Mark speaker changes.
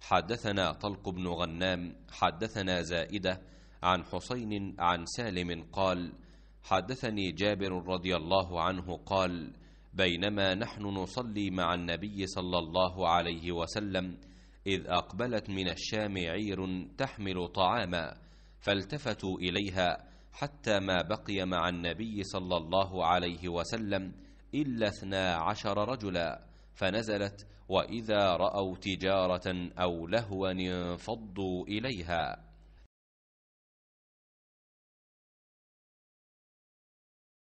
Speaker 1: حدثنا طلق بن غنام
Speaker 2: حدثنا زائدة عن حسين عن سالم قال حدثني جابر رضي الله عنه قال بينما نحن نصلي مع النبي صلى الله عليه وسلم إذ أقبلت من الشام عير تحمل طعاما فالتفتوا إليها حتى ما بقي مع النبي صلى الله عليه وسلم إلا اثنا عشر رجلا فنزلت واذا راوا تجاره او لهوا انفضوا
Speaker 1: اليها